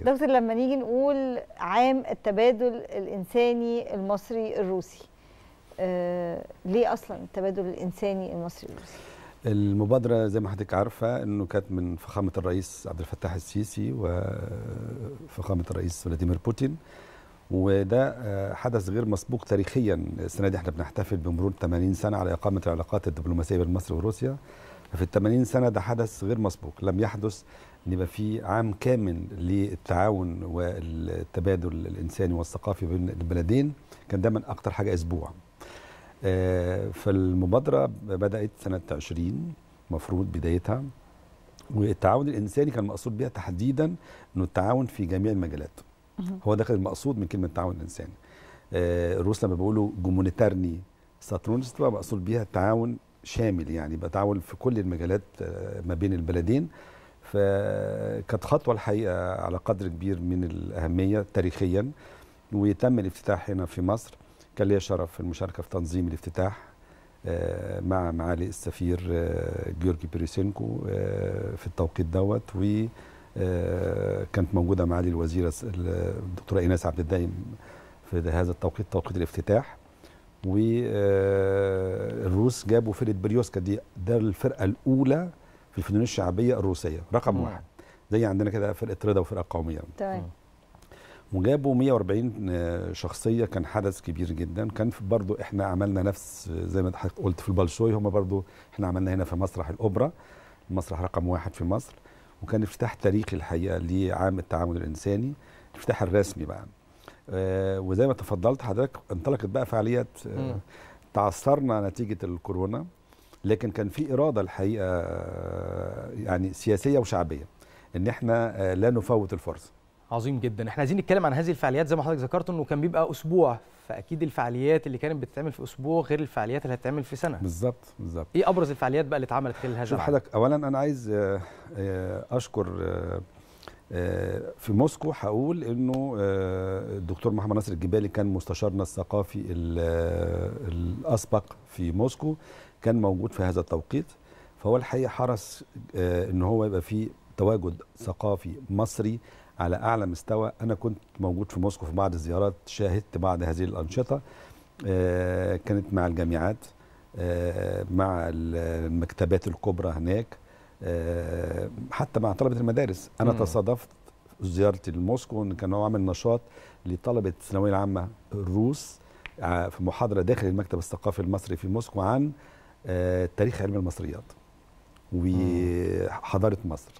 دكتور لما نيجي نقول عام التبادل الانساني المصري الروسي آه ليه اصلا التبادل الانساني المصري الروسي المبادرة زي ما حضرتك عارفة انه كانت من فخامة الرئيس عبد الفتاح السيسي وفخامة الرئيس فلاديمير بوتين وده آه، حدث غير مسبوق تاريخيا السنة دي احنا بنحتفل بمرور 80 سنة على إقامة العلاقات الدبلوماسية بين مصر وروسيا في ال 80 سنة ده حدث غير مسبوق لم يحدث ان يبقى في عام كامل للتعاون والتبادل الانساني والثقافي بين البلدين كان دايما اكتر حاجه اسبوع آه، فالمبادره بدات سنه 20 مفروض بدايتها والتعاون الانساني كان مقصود بها تحديدا انه التعاون في جميع المجالات هو ده كان المقصود من كلمه التعاون الانساني آه، الروس لما بيقولوا جومونيتارني ساترونس مقصود بيها تعاون شامل يعني يبقى تعاون في كل المجالات آه، ما بين البلدين فكانت خطوه الحقيقه على قدر كبير من الاهميه تاريخيا وتم الافتتاح هنا في مصر كان لي شرف في المشاركه في تنظيم الافتتاح آه، مع معالي السفير آه، جيورجي بريسينكو آه، في التوقيت دوت وكانت موجوده معالي الوزيره الدكتوره ايناس عبد الدايم في هذا التوقيت توقيت الافتتاح والروس جابوا فرقه بريوسكا دي ده الفرقه الاولى في الفنون الشعبيه الروسيه رقم مم. واحد زي عندنا كده فرقه رضا وفرقه قوميه تمام وجابوا 140 آه، شخصيه كان حدث كبير جدا كان برضو احنا عملنا نفس آه، زي ما حضرتك قلت في البلشوي هم برضو احنا عملنا هنا في مسرح الاوبرا المسرح رقم واحد في مصر وكان افتتاح تاريخي الحقيقه لعام التعامل الانساني الافتتاح الرسمي بقى آه، وزي ما تفضلت حضرتك انطلقت بقى فعاليات تعثرنا نتيجه الكورونا لكن كان في إرادة الحقيقة يعني سياسية وشعبية إن إحنا آه، لا نفوت الفرصة عظيم جدا احنا عايزين نتكلم عن هذه الفعاليات زي ما حضرتك ذكرت انه كان بيبقى اسبوع فاكيد الفعاليات اللي كانت بتتعمل في اسبوع غير الفعاليات اللي هتتعمل في سنه بالظبط بالظبط ايه ابرز الفعاليات بقى اللي اتعملت خلال هذا شوف حضرتك اولا انا عايز آه، آه، اشكر في موسكو هقول انه الدكتور محمد ناصر الجبالي كان مستشارنا الثقافي الاسبق في موسكو كان موجود في هذا التوقيت فهو الحقيقه حرص آه، ان هو يبقى في تواجد ثقافي مصري على اعلى مستوى انا كنت موجود في موسكو في بعض الزيارات شاهدت بعض هذه الانشطه آه، كانت مع الجامعات آه، مع المكتبات الكبرى هناك حتى مع طلبه المدارس انا م. تصادفت زيارتي لموسكو ان كان هو عامل نشاط لطلبه الثانويه العامه الروس في محاضره داخل المكتب الثقافي المصري في موسكو عن آه، تاريخ علم المصريات وحضاره مصر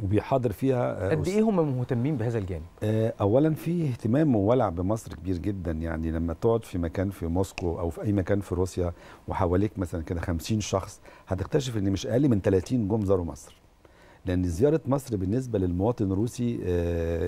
وبيحاضر فيها آه، قد ايه هم مهتمين بهذا الجانب؟ آه، اولا في اهتمام وولع بمصر كبير جدا يعني لما تقعد في مكان في موسكو او في اي مكان في روسيا وحواليك مثلا كده 50 شخص هتكتشف ان مش اقل من 30 جم زاروا مصر. لان زياره مصر بالنسبه للمواطن الروسي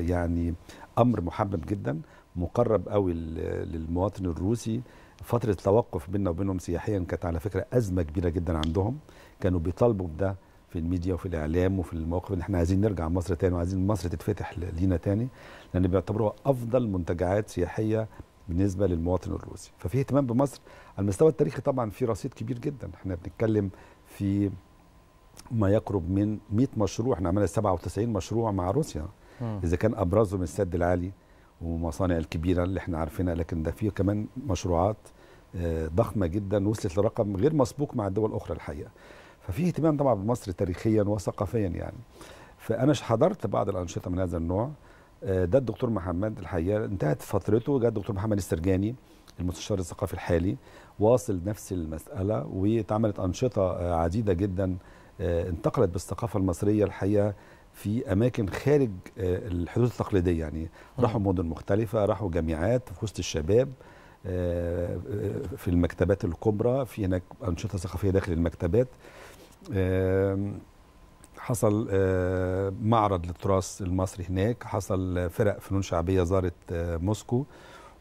يعني امر محبب جدا مقرب قوي للمواطن الروسي فترة توقف بيننا وبينهم سياحيا كانت على فكرة أزمة كبيرة جدا عندهم كانوا بيطالبوا بده في الميديا وفي الإعلام وفي المواقف إن احنا عايزين نرجع مصر تاني وعايزين مصر تتفتح لينا تاني لأن بيعتبروها أفضل منتجعات سياحية بالنسبة للمواطن الروسي ففي اهتمام بمصر على المستوى التاريخي طبعا في رصيد كبير جدا احنا بنتكلم في ما يقرب من 100 مشروع احنا عملنا 97 مشروع مع روسيا اذا كان ابرزهم السد العالي ومصانع الكبيره اللي احنا عارفينها لكن ده في كمان مشروعات آه، ضخمه جدا وصلت لرقم غير مسبوق مع الدول الاخرى الحقيقه ففي اهتمام طبعا بمصر تاريخيا وثقافيا يعني فانا حضرت بعض الانشطه من هذا النوع ده آه، الدكتور محمد الحقيقه انتهت فترته جاء الدكتور محمد السرجاني المستشار الثقافي الحالي واصل نفس المساله واتعملت انشطه آه، عديده جدا انتقلت بالثقافه المصريه الحقيقه في اماكن خارج آه، الحدود التقليديه يعني راحوا مدن مختلفه راحوا جامعات في وسط الشباب آه، في المكتبات الكبرى في هناك انشطه ثقافيه داخل المكتبات حصل آه، معرض للتراث المصري هناك حصل فرق فنون شعبيه زارت موسكو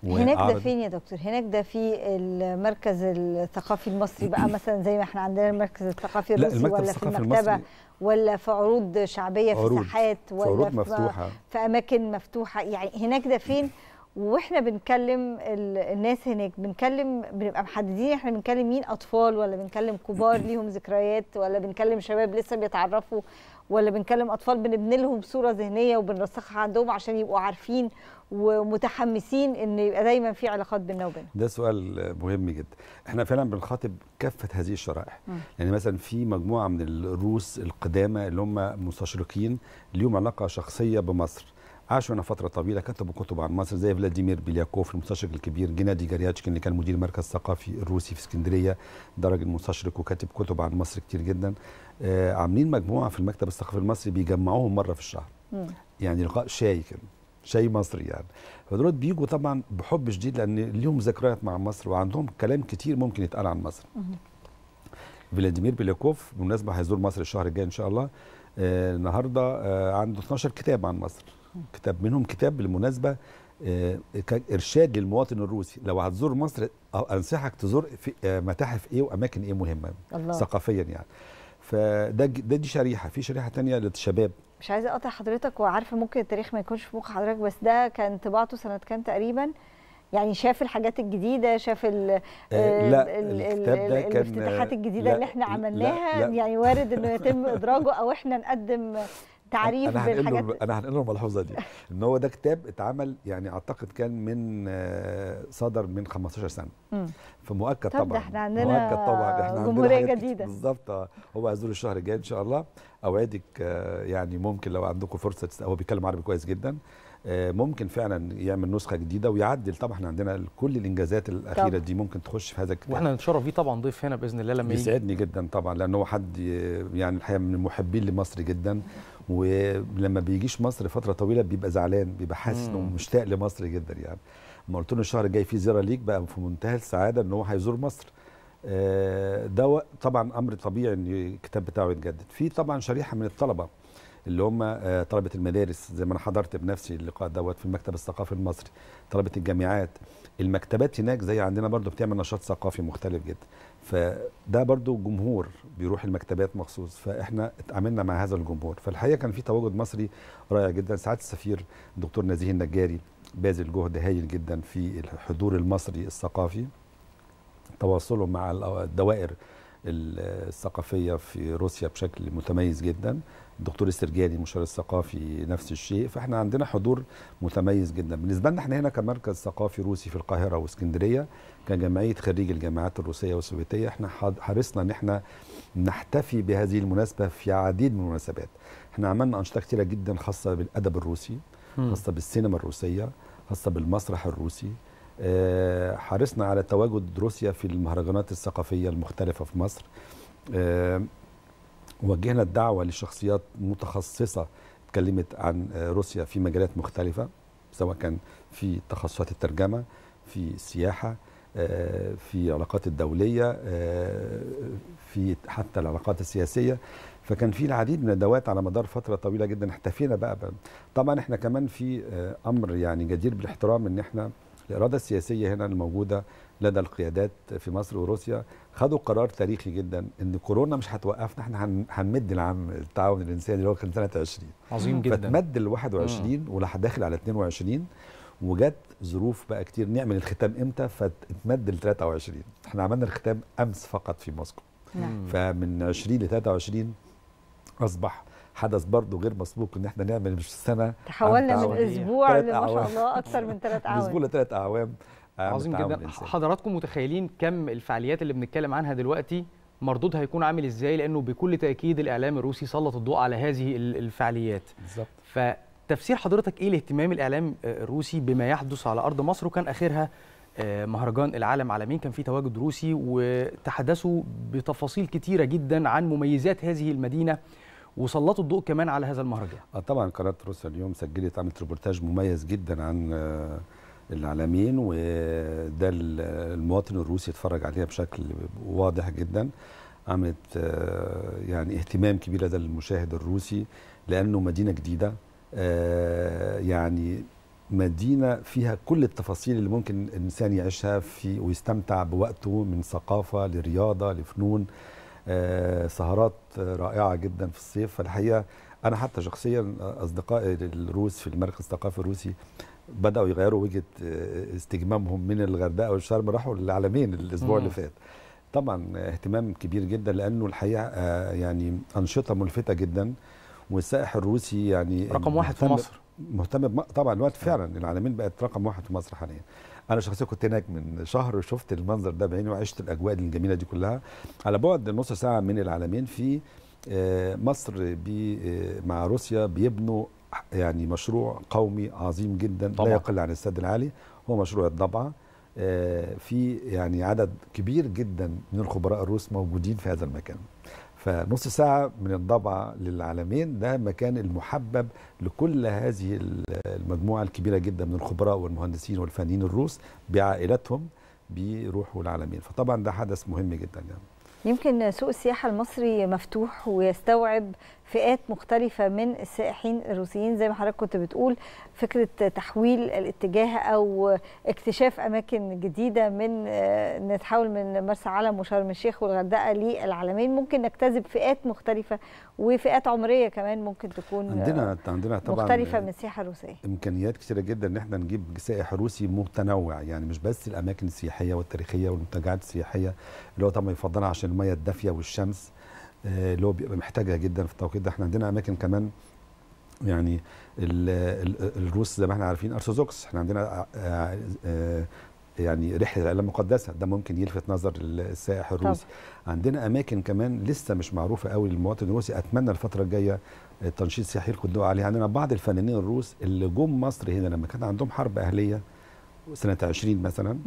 هناك ده فين يا دكتور؟ هناك ده في المركز الثقافي المصري بقى مثلا زي ما احنا عندنا المركز الثقافي الروسي ولا الثقافي في المكتبه ولا في عروض شعبيه عروض. في ساحات ولا في, عروض في مفتوحة. في اماكن مفتوحه يعني هناك ده فين؟ واحنا بنكلم الناس هناك بنكلم بنبقى محددين احنا بنكلم مين اطفال ولا بنكلم كبار ليهم ذكريات ولا بنكلم شباب لسه بيتعرفوا ولا بنكلم اطفال بنبني لهم صوره ذهنيه وبنرسخها عندهم عشان يبقوا عارفين ومتحمسين ان يبقى دايما في علاقات بيننا وبينهم ده سؤال مهم جدا احنا فعلا بنخاطب كافه هذه الشرائح لان يعني مثلا في مجموعه من الروس القدامى اللي هم مستشرقين ليهم علاقه شخصيه بمصر عاشوا هنا فتره طويله كتبوا كتب عن مصر زي فلاديمير بلياكوف المستشرق الكبير جنادي جارياتشكن اللي كان مدير المركز الثقافي الروسي في اسكندريه ده راجل مستشرق وكاتب كتب عن مصر كتير جدا آه عاملين مجموعه في المكتب الثقافي المصري بيجمعوهم مره في الشهر م. يعني لقاء شاي كده شيء مصري يعني فدول بيجوا طبعا بحب شديد لان ليهم ذكريات مع مصر وعندهم كلام كتير ممكن يتقال عن مصر فلاديمير بيليكوف بالمناسبه هيزور مصر الشهر الجاي ان شاء الله آه النهارده آه عنده 12 كتاب عن مصر كتاب منهم كتاب بالمناسبه آه، كارشاد ارشاد للمواطن الروسي لو هتزور مصر انصحك تزور في آه، متاحف ايه واماكن ايه مهمه الله. ثقافيا يعني فده ده دي شريحه في شريحه ثانيه للشباب مش عايزه اقطع حضرتك وعارفه ممكن التاريخ ما يكونش في مخ حضرتك بس ده كان طباعته سنه كام تقريبا يعني شاف الحاجات الجديده شاف ال آه، آه، لا الكتاب ده كان الافتتاحات الجديده اللي احنا عملناها لا لا يعني وارد انه يتم ادراجه او احنا نقدم تعريف أنا بالحاجات ب... انا هنقله الملحوظه دي ان هو ده كتاب اتعمل يعني اعتقد كان من آه، صدر من 15 سنه فمؤكد طبعا احنا عندنا مؤكد طبعا احنا عندنا جمهوريه جديده بالظبط هو هيزور الشهر الجاي ان شاء الله اوادك آه، يعني ممكن لو عندكم فرصه تست... هو بيتكلم عربي كويس جدا آه، ممكن فعلا يعمل نسخه جديده ويعدل طبعا احنا عندنا كل الانجازات الاخيره طبعا. دي ممكن تخش في هذا الكتاب واحنا نتشرف بيه طبعا ضيف هنا باذن الله لما يسعدني جدا طبعا لان هو حد آه، يعني الحقيقه من المحبين لمصر جدا ولما بيجيش مصر فتره طويله بيبقى زعلان بيبقى حاسس انه مشتاق لمصر جدا يعني لما قلت له الشهر الجاي في زياره ليك بقى في منتهى السعاده ان هو هيزور مصر آه، ده طبعا امر طبيعي ان الكتاب بتاعه يتجدد في طبعا شريحه من الطلبه اللي هم آه، طلبه المدارس زي ما انا حضرت بنفسي اللقاء دوت في المكتب الثقافي المصري طلبه الجامعات المكتبات هناك زي عندنا برضو بتعمل نشاط ثقافي مختلف جدا فده برضو جمهور بيروح المكتبات مخصوص فاحنا اتعاملنا مع هذا الجمهور فالحقيقه كان في تواجد مصري رائع جدا سعاده السفير الدكتور نزيه النجاري باذل جهد هايل جدا في الحضور المصري الثقافي تواصله مع الدوائر الثقافيه في روسيا بشكل متميز جدا الدكتور السرجاني مشير الثقافي نفس الشيء فاحنا عندنا حضور متميز جدا بالنسبه لنا احنا هنا كمركز ثقافي روسي في القاهره واسكندريه كجمعيه خريج الجامعات الروسيه والسوفيتيه احنا حرصنا ان احنا نحتفي بهذه المناسبه في عديد من المناسبات احنا عملنا انشطه كثيره جدا خاصه بالادب الروسي خاصه بالسينما الروسيه خاصه بالمسرح الروسي آه، حرصنا على تواجد روسيا في المهرجانات الثقافية المختلفة في مصر آه، وجهنا الدعوة لشخصيات متخصصة اتكلمت عن آه، روسيا في مجالات مختلفة سواء كان في تخصصات الترجمة في السياحة في العلاقات الدولية في حتى العلاقات السياسية فكان في العديد من الادوات على مدار فتره طويله جدا احتفينا بقى, بقى طبعا احنا كمان في امر يعني جدير بالاحترام ان احنا الاراده السياسيه هنا الموجوده لدى القيادات في مصر وروسيا خدوا قرار تاريخي جدا ان كورونا مش هتوقفنا احنا هنمد العام التعاون الانساني اللي هو كان سنه 20 عظيم جدا فتمد ل 21 ولحد داخل على 22 وجت ظروف بقى كتير نعمل الختام امتى فاتمد ل 23 احنا عملنا الختام امس فقط في موسكو نعم. فمن 20 ل 23 اصبح حدث برضه غير مسبوق ان احنا نعمل مش سنه تحولنا من اسبوع لما شاء الله اكثر من ثلاث اعوام اسبوع لثلاث اعوام عظيم جدا حضراتكم متخيلين كم الفعاليات اللي بنتكلم عنها دلوقتي مردودها هيكون عامل ازاي لانه بكل تاكيد الاعلام الروسي سلط الضوء على هذه الفعاليات بالظبط فتفسير حضرتك ايه لاهتمام الاعلام الروسي بما يحدث على ارض مصر وكان اخرها آه، مهرجان العالم عالمين كان في تواجد روسي وتحدثوا بتفاصيل كتيره جدا عن مميزات هذه المدينه وسلطوا الضوء كمان على هذا المهرجان آه، طبعا قناه روسيا اليوم سجلت عملت ريبورتاج مميز جدا عن آه، العالمين وده المواطن الروسي اتفرج عليها بشكل واضح جدا عملت آه، يعني اهتمام كبير لدى المشاهد الروسي لانه مدينه جديده يعني مدينة فيها كل التفاصيل اللي ممكن الإنسان يعيشها في ويستمتع بوقته من ثقافة لرياضة لفنون آه، سهرات رائعه جدا في الصيف فالحقيقه انا حتى شخصيا اصدقائي الروس في المركز الثقافي الروسي بداوا يغيروا وجهه آه، استجمامهم من الغردقه والشرم راحوا للعالمين الاسبوع اللي فات طبعا اهتمام كبير جدا لانه الحقيقه آه، يعني انشطه ملفته جدا والسائح الروسي يعني رقم واحد في مصر مهتم طبعا الوقت آه. فعلا العالمين بقت رقم واحد في مصر حاليا انا شخصيا كنت هناك من شهر وشفت المنظر ده بعيني وعشت الاجواء الجميله دي كلها على بعد نص ساعه من العالمين في آه، مصر آه، مع روسيا بيبنوا يعني مشروع قومي عظيم جدا طبعا. لا يقل عن السد العالي هو مشروع الضبعه في يعني عدد كبير جدا من الخبراء الروس موجودين في هذا المكان فنص ساعة من الضبع للعالمين ده مكان المحبب لكل هذه المجموعة الكبيرة جدا من الخبراء والمهندسين والفنانين الروس بعائلاتهم بيروحوا العالمين فطبعا ده حدث مهم جدا يعني. يمكن سوق السياحة المصري مفتوح ويستوعب فئات مختلفة من السائحين الروسيين زي ما حضرتك كنت بتقول فكرة تحويل الاتجاه أو اكتشاف أماكن جديدة من آه، نتحول من مرسى علم وشرم الشيخ والغردقة للعالمين ممكن نجتذب فئات مختلفة وفئات عمرية كمان ممكن تكون آه، عندنا عندنا طبعا مختلفة من السياحة الروسية إمكانيات كثيرة جدا إن احنا نجيب سائح روسي متنوع يعني مش بس الأماكن السياحية والتاريخية والمنتجعات السياحية اللي هو طبعا يفضلها عشان الميه الدافيه والشمس آه، اللي هو بيبقى محتاجها جدا في التوقيت ده احنا عندنا اماكن كمان يعني الروس زي ما احنا عارفين ارثوذكس احنا عندنا آه، آه، يعني رحله العلم المقدسه ده ممكن يلفت نظر السائح الروسي طب. عندنا اماكن كمان لسه مش معروفه قوي للمواطن الروسي اتمنى الفتره الجايه التنشيط السياحي القدوة عليها عندنا بعض الفنانين الروس اللي جم مصر هنا لما كان عندهم حرب اهليه سنه 20 مثلا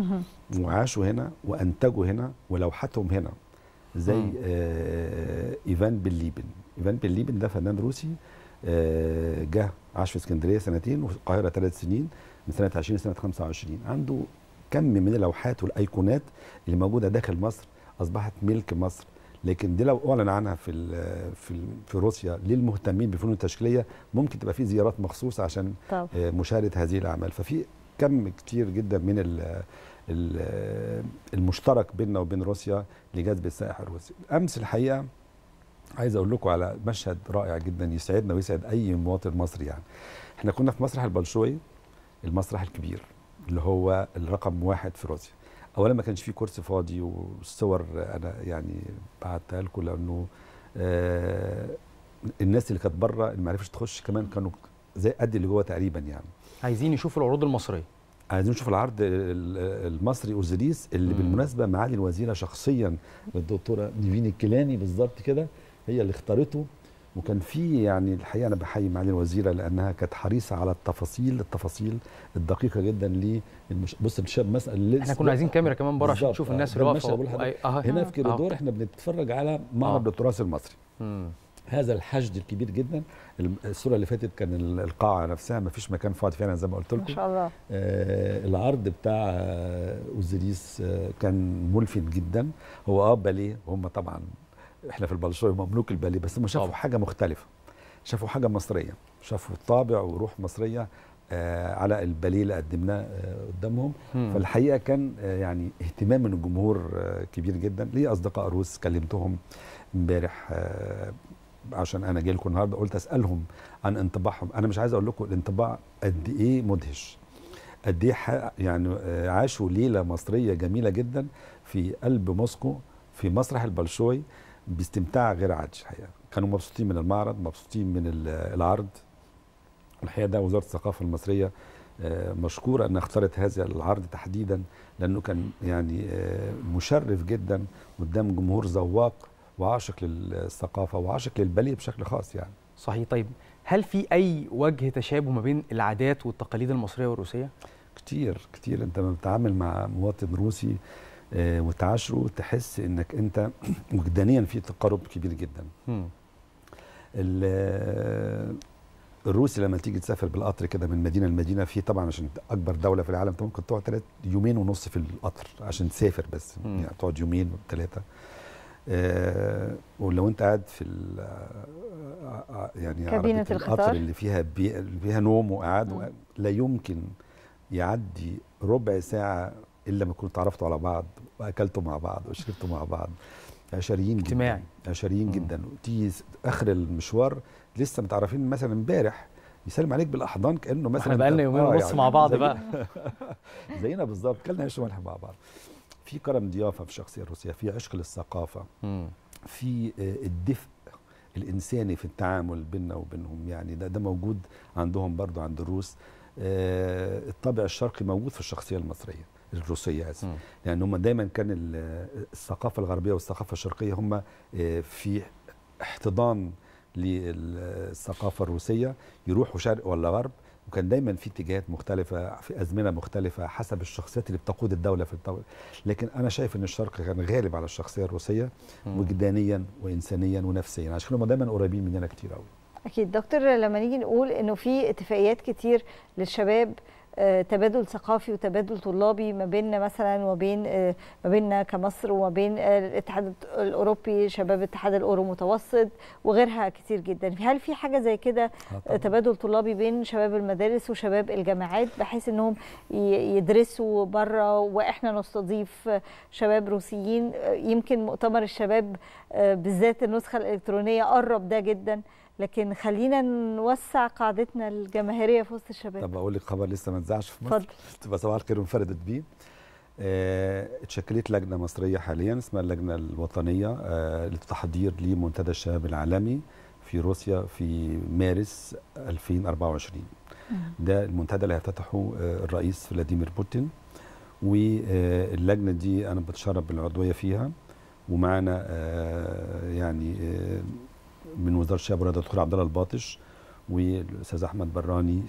وعاشوا هنا وانتجوا هنا ولوحتهم هنا زي آه ايفان بالليبن ايفان بالليبن ده فنان روسي آه جه عاش في اسكندريه سنتين وفي القاهره ثلاث سنين من سنه 20 لسنه 25 عنده كم من اللوحات والايقونات اللي موجوده داخل مصر اصبحت ملك مصر لكن دي لو اعلن عنها في في في روسيا للمهتمين بالفنون التشكيليه ممكن تبقى في زيارات مخصوص عشان طب. آه، مشاهده هذه الاعمال ففي كم كتير جدا من المشترك بيننا وبين روسيا لجذب السائح الروسي امس الحقيقه عايز اقول لكم على مشهد رائع جدا يسعدنا ويسعد اي مواطن مصري يعني احنا كنا في مسرح البلشوي المسرح الكبير اللي هو الرقم واحد في روسيا اولا ما كانش فيه كرسي فاضي والصور انا يعني بعتها لكم لانه آه الناس اللي كانت بره اللي ما عرفتش تخش كمان كانوا زي قد اللي جوه تقريبا يعني عايزين يشوفوا العروض المصريه عايزين نشوف العرض المصري اوزيريس اللي مم. بالمناسبه معالي الوزيره شخصيا الدكتوره نيفين الكيلاني بالظبط كده هي اللي اختارته وكان في يعني الحقيقه انا بحيي معالي الوزيره لانها كانت حريصه على التفاصيل التفاصيل الدقيقه جدا للمش... بص الشاب مثلا احنا كنا عايزين كاميرا كمان بره عشان نشوف الناس اللي واقفه هنا في كيرادور احنا بنتفرج على معرض التراث آه. المصري مم. هذا الحشد الكبير جدا الصوره اللي فاتت كان القاعه نفسها ما فيش مكان فاضي فعلا زي ما قلت لكم ما شاء الله آه العرض بتاع اوزيريس آه،, آه كان ملفت جدا هو اه باليه هم طبعا احنا في البلشوي مملوك الباليه بس هم شافوا حاجه مختلفه شافوا حاجه مصريه شافوا طابع وروح مصريه آه على الباليه اللي قدمناه آه قدامهم مم. فالحقيقه كان آه يعني اهتمام من الجمهور آه، كبير جدا لي اصدقاء روس كلمتهم امبارح آه، عشان انا جاي لكم النهارده قلت اسالهم عن انطباعهم انا مش عايز اقول لكم الانطباع قد ايه مدهش قد ايه يعني آه، عاشوا ليله مصريه جميله جدا في قلب موسكو في مسرح البلشوي باستمتاع غير عادي الحقيقه كانوا مبسوطين من المعرض مبسوطين من العرض الحقيقه ده وزاره الثقافه المصريه آه، مشكوره انها اختارت هذا العرض تحديدا لانه كان يعني آه، مشرف جدا قدام جمهور ذواق وعاشق للثقافه وعاشق للبلي بشكل خاص يعني صحيح طيب هل في اي وجه تشابه ما بين العادات والتقاليد المصريه والروسيه كتير كتير انت لما بتتعامل مع مواطن روسي آه، وتعاشره تحس انك انت وجدانيا في تقارب كبير جدا الروسي لما تيجي تسافر بالقطر كده من مدينه لمدينه في طبعا عشان اكبر دوله في العالم ممكن تقعد ثلاث يومين ونص في القطر عشان تسافر بس يعني تقعد يومين ثلاثه آه، ولو انت قاعد في آه، آه، يعني كابينة القطر اللي فيها بي فيها نوم وقعد لا يمكن يعدي ربع ساعه الا ما تكونوا اتعرفتوا على بعض واكلتوا مع بعض وشربتوا مع بعض عشريين اجتماعي جدا عشريين جدا وتيجي اخر المشوار لسه متعرفين مثلا امبارح يسلم عليك بالاحضان كانه مثلا احنا بقالنا يومين ونص يعني مع بعض بقى زينا بالظبط كلنا عيش وملح مع بعض في كرم ضيافه في الشخصيه الروسيه في عشق للثقافه في آه، الدفء الانساني في التعامل بيننا وبينهم يعني ده ده موجود عندهم برضو عند الروس آه، الطابع الشرقي موجود في الشخصيه المصريه الروسيه اسف لان يعني هم دايما كان آه، الثقافه الغربيه والثقافه الشرقيه هم في احتضان للثقافه الروسيه يروحوا شرق ولا غرب وكان دايما في اتجاهات مختلفة في أزمنة مختلفة حسب الشخصيات اللي بتقود الدولة في الطاولة لكن أنا شايف أن الشرق كان غالب على الشخصية الروسية وجدانيا وإنسانيا ونفسيا عشان هم دايما قريبين مننا كتير قوي أكيد دكتور لما نيجي نقول أنه في اتفاقيات كتير للشباب آه، تبادل ثقافي وتبادل طلابي ما بيننا مثلا وبين آه، ما بيننا كمصر وما بين آه، الاتحاد الاوروبي شباب اتحاد الاورو متوسط وغيرها كتير جدا هل في حاجه زي كده تبادل طلابي بين شباب المدارس وشباب الجامعات بحيث انهم يدرسوا بره واحنا نستضيف شباب روسيين يمكن مؤتمر الشباب بالذات النسخه الالكترونيه قرب ده جدا لكن خلينا نوسع قاعدتنا الجماهيريه في وسط الشباب طب اقول لك خبر لسه ما اتذاعش في مصر تبقى صباح الخير انفردت بيه آه، اتشكلت لجنه مصريه حاليا اسمها اللجنه الوطنيه اه للتحضير لمنتدى الشباب العالمي في روسيا في مارس 2024 ده المنتدى اللي هيفتتحه آه، الرئيس فلاديمير بوتين واللجنه آه، دي انا بتشرف بالعضويه فيها ومعانا يعني من وزاره الشباب والرياضه الدكتور عبد الله الباطش والاستاذ احمد براني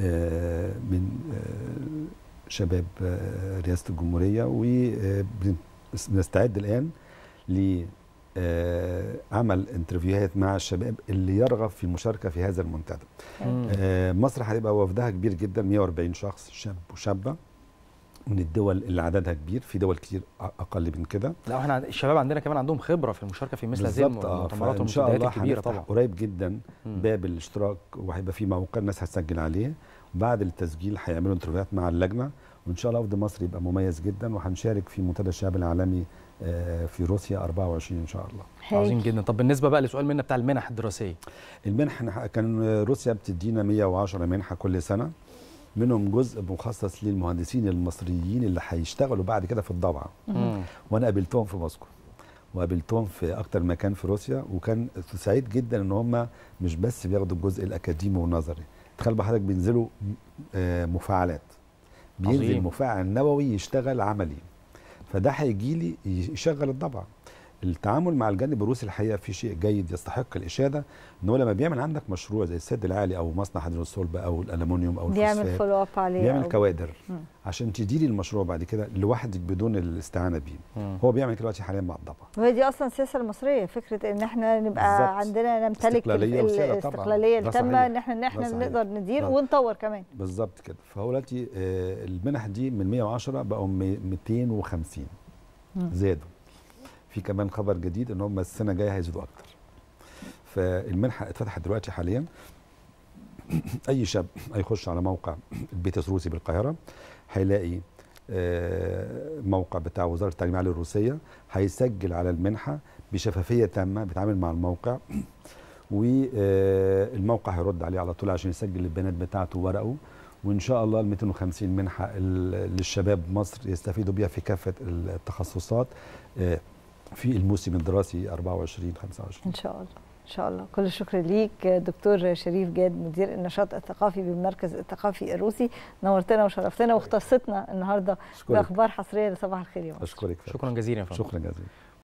آه، من آه، شباب آه، رئاسه الجمهوريه وبنستعد الان عمل انترفيوهات مع الشباب اللي يرغب في المشاركه في هذا المنتدى. مصر هتبقى وفدها كبير جدا 140 شخص شاب وشابه من الدول اللي عددها كبير في دول كتير اقل من كده لا احنا الشباب عندنا كمان عندهم خبره في المشاركه في مثل هذه آه، المؤتمرات والمنتديات الكبيره طبعا قريب جدا باب الاشتراك وهيبقى في موقع الناس هتسجل عليه بعد التسجيل هيعملوا انترفيوهات مع اللجنه وان شاء الله وفد مصر يبقى مميز جدا وهنشارك في منتدى الشباب العالمي آه، في روسيا 24 ان شاء الله هيك. عظيم جدا طب بالنسبه بقى لسؤال منا بتاع المنح الدراسيه المنح كان روسيا بتدينا 110 منحه كل سنه منهم جزء مخصص للمهندسين المصريين اللي هيشتغلوا بعد كده في الضبعه وانا قابلتهم في موسكو وقابلتهم في اكتر مكان في روسيا وكان سعيد جدا ان هم مش بس بياخدوا الجزء الاكاديمي والنظري تخيل بحضرتك بينزلوا آه، مفاعلات بينزل مفاعل نووي يشتغل عملي فده هيجي لي يشغل الضبعه التعامل مع الجانب الروسي الحقيقه في شيء جيد يستحق الاشاده ان هو لما بيعمل عندك مشروع زي السد العالي او مصنع حديد الصلب او الالومنيوم او بيعمل فولو اب عليه بيعمل أو... كوادر م. عشان تديري المشروع بعد كده لوحدك بدون الاستعانه بيه م. هو بيعمل كده دلوقتي حاليا مع الضبع وهي دي اصلا السياسه المصريه فكره ان احنا نبقى بالزبط. عندنا نمتلك الاستقلاليه التامه ان احنا ان احنا نقدر ندير ده. ونطور كمان بالظبط كده فهو دلوقتي آه، المنح دي من 110 بقوا 250 زادوا في كمان خبر جديد ان هم السنه الجايه هيزيدوا اكتر فالمنحه اتفتحت دلوقتي حاليا اي شاب هيخش على موقع البيت الروسي بالقاهره هيلاقي آه، موقع بتاع وزاره التعليم العالي الروسيه هيسجل على المنحه بشفافيه تامه بيتعامل مع الموقع والموقع آه، هيرد عليه على طول عشان يسجل البيانات بتاعته ورقه وان شاء الله ال 250 منحه للشباب مصر يستفيدوا بيها في كافه التخصصات آه، في الموسم الدراسي 24 25 ان شاء الله ان شاء الله كل الشكر ليك دكتور شريف جاد مدير النشاط الثقافي بالمركز الثقافي الروسي نورتنا وشرفتنا واختصتنا النهارده باخبار حصريه لصباح الخير يا مصر. اشكرك شكرا جزيلا يا فندم شكرا جزيلا